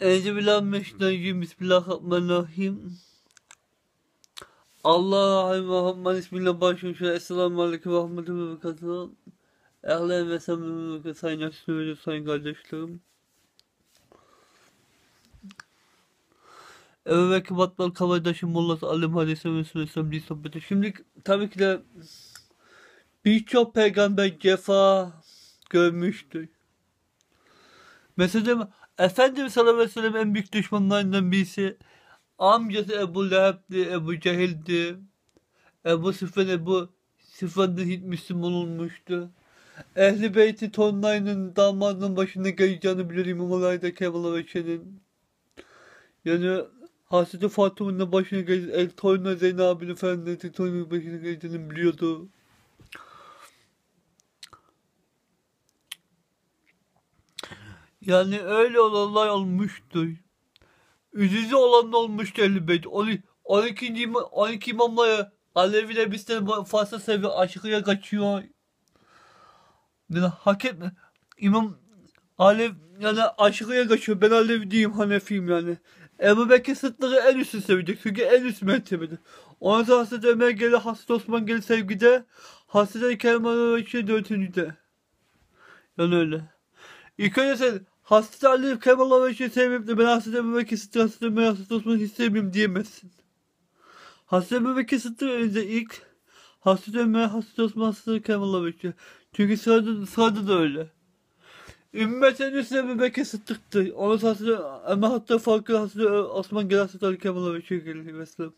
Euzubillahimineşşeytanirracim. Bismillahirrahmanirrahim. Allah rahim ve hamman ismiyle başlıyor. Esselamu aleyküm ve rahmetullah ve berekatuhu. Ehlen ve selamünaleyküm ve sayın yaşlıları, sayın kardeşlerim. Ebu Bekir Batman Kavadaş'ın Mollası Alim Hadis'e ve Süresi'nin bir sohbeti. Şimdi tabii ki de birçok peygamber cefa görmüştür. Mesela Efendim sallallahu aleyhi ve en büyük düşmanlarından birisi amcası Ebu Leheb'di, Ebu Cehil'di. Ebu Sıfan Ebu Sıfan'dan hiç Müslüman olmuştu. Ehli Beyti Tonlay'ın damadının başında geleceğini bilir İmam Ali'de Kemal Veşe'nin. Yani Hazreti Fatıma'nın başına geleceğini, El Torna Zeynep'in Efendimiz'in başına geleceğini biliyordu. Yani öyle olanlar olmuştu. Üzücü olan olmuştur elbet. 12. 12 imamlara Alevi elbiseden fazla seviyor. Aşırıya kaçıyor. Yani hak etme. İmam Alev yani aşırıya kaçıyor. Ben Alev diyeyim Hanefiyim yani. Ebu Bekir Sıddık'ı en üstü sevecek. Çünkü en üst mertebede. Ona da Hazreti Ömer gelir, Hazreti Osman gelir sevgide. Hazreti Kerim Alev için dörtüncüde. Yani öyle. İlk önce sen Hastalığı kaybolamak için sebeple ben hastalanmamak istiyorum, hastalanmamak hastalanmak istemiyorum diyemezsin. Hastalanmamak istiyorum önce ilk hastalanmaya hastalanma hastalığı kaybolamak için. Çünkü sırada, sırada da öyle. Ümmetin üstüne bebek ısıttıktı. Onu hastalığı ama hatta farklı hastalığı Osman da hastalığı kaybolamak çünkü Mesela.